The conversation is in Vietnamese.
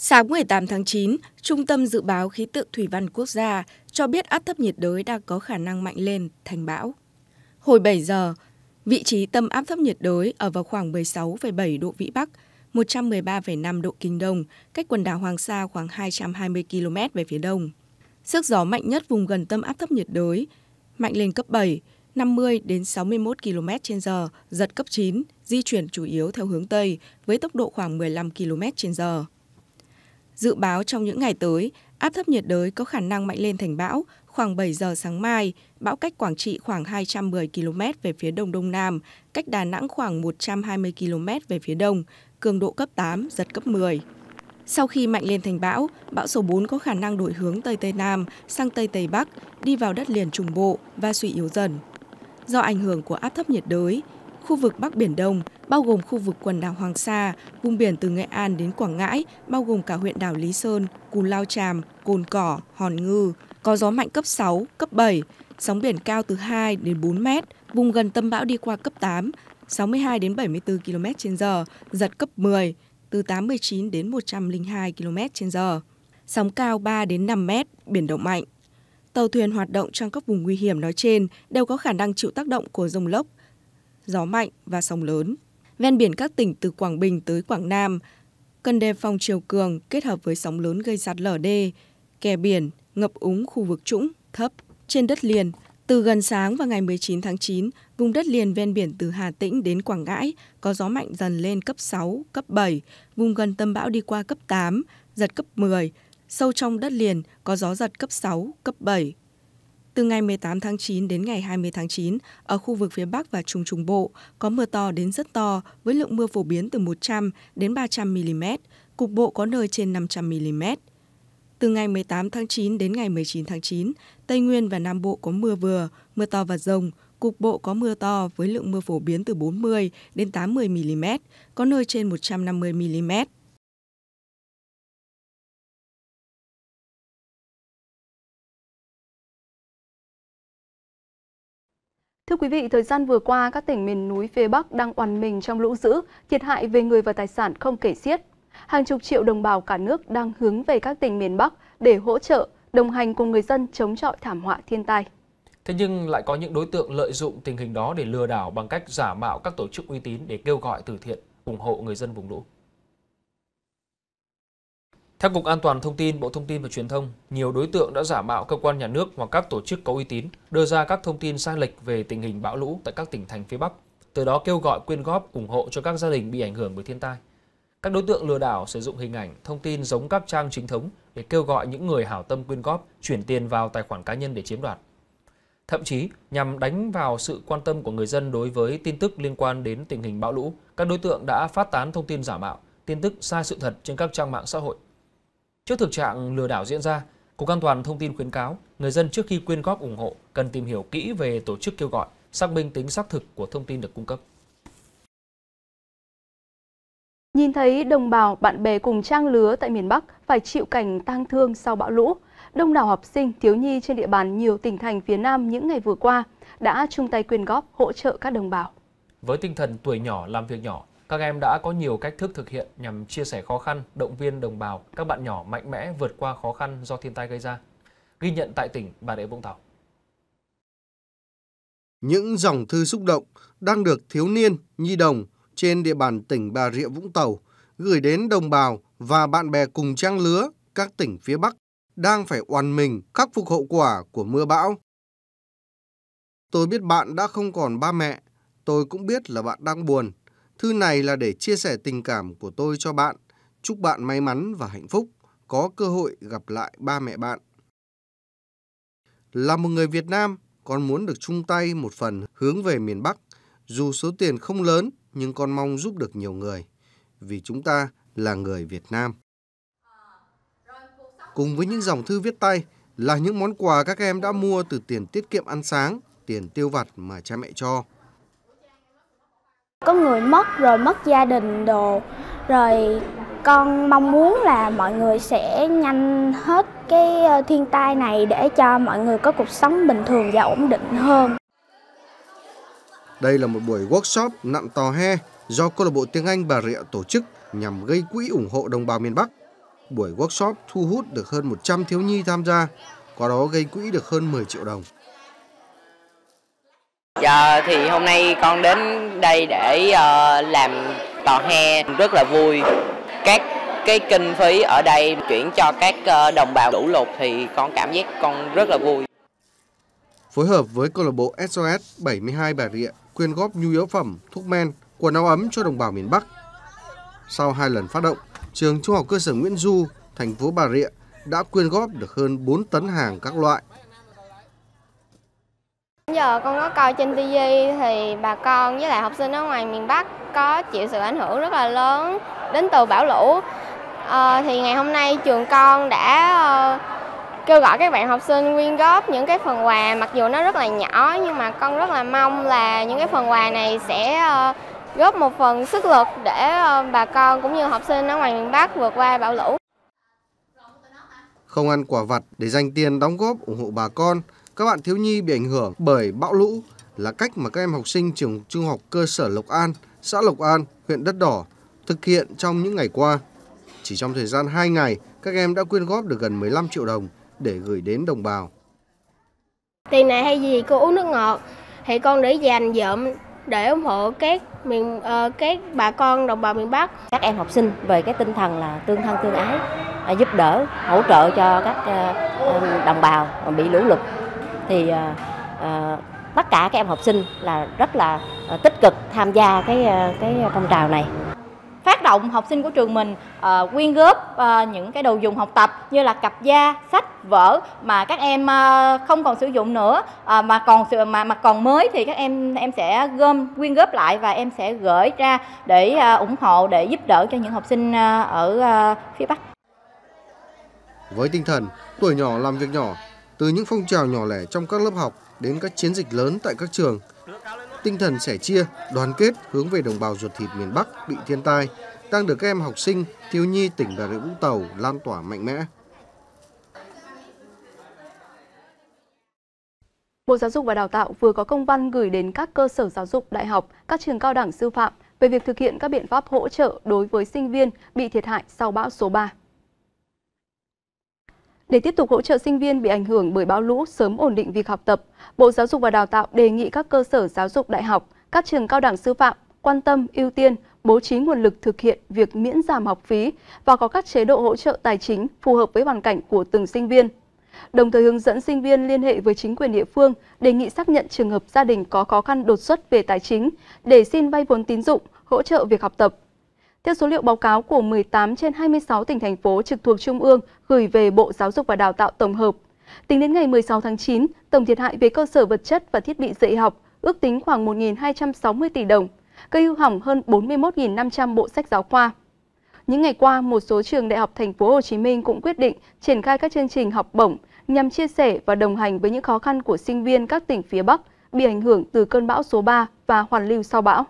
Sáng 18 tháng 9, Trung tâm Dự báo Khí tượng Thủy văn Quốc gia cho biết áp thấp nhiệt đới đang có khả năng mạnh lên thành bão. Hồi 7 giờ, vị trí tâm áp thấp nhiệt đới ở vào khoảng 16,7 độ Vĩ Bắc, 113,5 độ Kinh Đông, cách quần đảo Hoàng Sa khoảng 220 km về phía đông. Sức gió mạnh nhất vùng gần tâm áp thấp nhiệt đới mạnh lên cấp 7, 50 đến 61 km h giật cấp 9, di chuyển chủ yếu theo hướng Tây với tốc độ khoảng 15 km h Dự báo trong những ngày tới, áp thấp nhiệt đới có khả năng mạnh lên thành bão khoảng 7 giờ sáng mai, bão cách Quảng Trị khoảng 210 km về phía đông đông nam, cách Đà Nẵng khoảng 120 km về phía đông, cường độ cấp 8, giật cấp 10. Sau khi mạnh lên thành bão, bão số 4 có khả năng đổi hướng Tây Tây Nam sang Tây Tây Bắc, đi vào đất liền Trung Bộ và suy yếu dần. Do ảnh hưởng của áp thấp nhiệt đới, Khu vực Bắc Biển Đông, bao gồm khu vực quần đảo Hoàng Sa, vùng biển từ Nghệ An đến Quảng Ngãi, bao gồm cả huyện đảo Lý Sơn, Cù Lao Tràm, Cồn Cỏ, Hòn Ngư, có gió mạnh cấp 6, cấp 7, sóng biển cao từ 2 đến 4 mét, vùng gần tâm bão đi qua cấp 8, 62 đến 74 km h giật cấp 10, từ 89 đến 102 km h Sóng cao 3 đến 5 mét, biển động mạnh. Tàu thuyền hoạt động trong các vùng nguy hiểm nói trên đều có khả năng chịu tác động của rông lốc, gió mạnh và sóng lớn. Ven biển các tỉnh từ Quảng Bình tới Quảng Nam cần đề phòng chiều cường kết hợp với sóng lớn gây sạt lở đê, kè biển, ngập úng khu vực trũng, thấp. Trên đất liền, từ gần sáng và ngày 19 tháng 9, vùng đất liền ven biển từ Hà Tĩnh đến Quảng Ngãi có gió mạnh dần lên cấp 6, cấp 7, vùng gần tâm bão đi qua cấp 8, giật cấp 10, sâu trong đất liền có gió giật cấp 6, cấp 7, từ ngày 18 tháng 9 đến ngày 20 tháng 9, ở khu vực phía Bắc và Trung Trung Bộ có mưa to đến rất to với lượng mưa phổ biến từ 100 đến 300 mm, cục bộ có nơi trên 500 mm. Từ ngày 18 tháng 9 đến ngày 19 tháng 9, Tây Nguyên và Nam Bộ có mưa vừa, mưa to và rông, cục bộ có mưa to với lượng mưa phổ biến từ 40 đến 80 mm, có nơi trên 150 mm. Thưa quý vị, thời gian vừa qua, các tỉnh miền núi phía Bắc đang oằn mình trong lũ dữ, thiệt hại về người và tài sản không kể xiết. Hàng chục triệu đồng bào cả nước đang hướng về các tỉnh miền Bắc để hỗ trợ, đồng hành cùng người dân chống chọi thảm họa thiên tai. Thế nhưng lại có những đối tượng lợi dụng tình hình đó để lừa đảo bằng cách giả mạo các tổ chức uy tín để kêu gọi từ thiện, ủng hộ người dân vùng lũ. Theo Cục An toàn Thông tin Bộ Thông tin và Truyền thông, nhiều đối tượng đã giả mạo cơ quan nhà nước hoặc các tổ chức có uy tín, đưa ra các thông tin sai lệch về tình hình bão lũ tại các tỉnh thành phía Bắc, từ đó kêu gọi quyên góp ủng hộ cho các gia đình bị ảnh hưởng bởi thiên tai. Các đối tượng lừa đảo sử dụng hình ảnh, thông tin giống các trang chính thống để kêu gọi những người hảo tâm quyên góp chuyển tiền vào tài khoản cá nhân để chiếm đoạt. Thậm chí, nhằm đánh vào sự quan tâm của người dân đối với tin tức liên quan đến tình hình bão lũ, các đối tượng đã phát tán thông tin giả mạo, tin tức sai sự thật trên các trang mạng xã hội Trước thực trạng lừa đảo diễn ra, Cục An toàn Thông tin khuyến cáo người dân trước khi quyên góp ủng hộ cần tìm hiểu kỹ về tổ chức kêu gọi, xác minh tính xác thực của thông tin được cung cấp. Nhìn thấy đồng bào, bạn bè cùng trang lứa tại miền Bắc phải chịu cảnh tang thương sau bão lũ, đông đảo học sinh, thiếu nhi trên địa bàn nhiều tỉnh thành phía Nam những ngày vừa qua đã chung tay quyên góp hỗ trợ các đồng bào. Với tinh thần tuổi nhỏ làm việc nhỏ, các em đã có nhiều cách thức thực hiện nhằm chia sẻ khó khăn, động viên đồng bào, các bạn nhỏ mạnh mẽ vượt qua khó khăn do thiên tai gây ra. Ghi nhận tại tỉnh Bà Rịa Vũng Tàu. Những dòng thư xúc động đang được thiếu niên, nhi đồng trên địa bàn tỉnh Bà Rịa Vũng Tàu gửi đến đồng bào và bạn bè cùng trang lứa các tỉnh phía Bắc đang phải oằn mình khắc phục hậu quả của mưa bão. Tôi biết bạn đã không còn ba mẹ, tôi cũng biết là bạn đang buồn, Thư này là để chia sẻ tình cảm của tôi cho bạn. Chúc bạn may mắn và hạnh phúc, có cơ hội gặp lại ba mẹ bạn. Là một người Việt Nam, con muốn được chung tay một phần hướng về miền Bắc. Dù số tiền không lớn, nhưng con mong giúp được nhiều người. Vì chúng ta là người Việt Nam. Cùng với những dòng thư viết tay là những món quà các em đã mua từ tiền tiết kiệm ăn sáng, tiền tiêu vặt mà cha mẹ cho có người mất rồi mất gia đình đồ rồi con mong muốn là mọi người sẽ nhanh hết cái ờ, thiên tai này để cho mọi người có cuộc sống bình thường và ổn định hơn. Đây là một buổi workshop nặn tò he do câu lạc bộ tiếng Anh Bà Rịa tổ chức nhằm gây quỹ ủng hộ đồng bào miền Bắc. Buổi workshop thu hút được hơn 100 thiếu nhi tham gia, qua đó gây quỹ được hơn 10 triệu đồng. Giờ thì hôm nay con đến đây để ờ, làm tò he rất là vui. Các cái kinh phí ở đây chuyển cho các ờ, đồng bào lũ lụt thì con cảm giác con rất là vui. Phối hợp với câu lạc bộ SOS 72 Bà Rịa quyên góp nhu yếu phẩm, thuốc men, quần áo ấm cho đồng bào miền Bắc. Sau hai lần phát động, trường Trung học cơ sở Nguyễn Du, thành phố Bà Rịa đã quyên góp được hơn 4 tấn hàng các loại Giờ con có coi trên TV thì bà con với lại học sinh ở ngoài miền Bắc có chịu sự ảnh hưởng rất là lớn đến từ bão lũ. À, thì ngày hôm nay trường con đã à, kêu gọi các bạn học sinh quyên góp những cái phần quà mặc dù nó rất là nhỏ nhưng mà con rất là mong là những cái phần quà này sẽ à, góp một phần sức lực để à, bà con cũng như học sinh ở ngoài miền Bắc vượt qua bão lũ. Không ăn quả vặt để dành tiền đóng góp ủng hộ bà con các bạn thiếu nhi bị ảnh hưởng bởi bão lũ là cách mà các em học sinh trường trung học cơ sở Lộc An, xã Lộc An, huyện Đất Đỏ thực hiện trong những ngày qua. Chỉ trong thời gian 2 ngày, các em đã quyên góp được gần 15 triệu đồng để gửi đến đồng bào. Tiền này hay gì cô uống nước ngọt thì con để dành dụm để ủng hộ các miền ờ, các bà con đồng bào miền Bắc. Các em học sinh về cái tinh thần là tương thân tương ái, à, giúp đỡ, hỗ trợ cho các ờ, đồng bào bị lũ lụt thì uh, tất cả các em học sinh là rất là ờ, tích cực tham gia cái cái phong trào này phát động học sinh của trường mình uh, quyên góp uh, những cái đồ dùng học tập như là cặp da sách vở mà các em uh, không còn sử dụng nữa uh, mà còn mà mà còn mới thì các em em sẽ gom quyên góp lại và em sẽ gửi ra để uh, ủng hộ để giúp đỡ cho những học sinh uh, ở uh, phía bắc với tinh thần tuổi nhỏ làm việc nhỏ từ những phong trào nhỏ lẻ trong các lớp học đến các chiến dịch lớn tại các trường, tinh thần sẻ chia, đoàn kết hướng về đồng bào ruột thịt miền Bắc bị thiên tai đang được các em học sinh, thiếu nhi tỉnh Bà Rịa Vũng Tàu lan tỏa mạnh mẽ. Bộ Giáo dục và Đào tạo vừa có công văn gửi đến các cơ sở giáo dục đại học, các trường cao đẳng sư phạm về việc thực hiện các biện pháp hỗ trợ đối với sinh viên bị thiệt hại sau bão số 3. Để tiếp tục hỗ trợ sinh viên bị ảnh hưởng bởi bão lũ sớm ổn định việc học tập, Bộ Giáo dục và Đào tạo đề nghị các cơ sở giáo dục đại học, các trường cao đẳng sư phạm quan tâm, ưu tiên, bố trí nguồn lực thực hiện việc miễn giảm học phí và có các chế độ hỗ trợ tài chính phù hợp với hoàn cảnh của từng sinh viên. Đồng thời hướng dẫn sinh viên liên hệ với chính quyền địa phương, đề nghị xác nhận trường hợp gia đình có khó khăn đột xuất về tài chính để xin vay vốn tín dụng, hỗ trợ việc học tập theo số liệu báo cáo của 18 trên 26 tỉnh thành phố trực thuộc Trung ương gửi về Bộ Giáo dục và Đào tạo tổng hợp, tính đến ngày 16 tháng 9, tổng thiệt hại về cơ sở vật chất và thiết bị dạy học ước tính khoảng 1.260 tỷ đồng, gây hư hỏng hơn 41.500 bộ sách giáo khoa. Những ngày qua, một số trường đại học thành phố Hồ Chí Minh cũng quyết định triển khai các chương trình học bổng nhằm chia sẻ và đồng hành với những khó khăn của sinh viên các tỉnh phía Bắc bị ảnh hưởng từ cơn bão số 3 và hoàn lưu sau bão.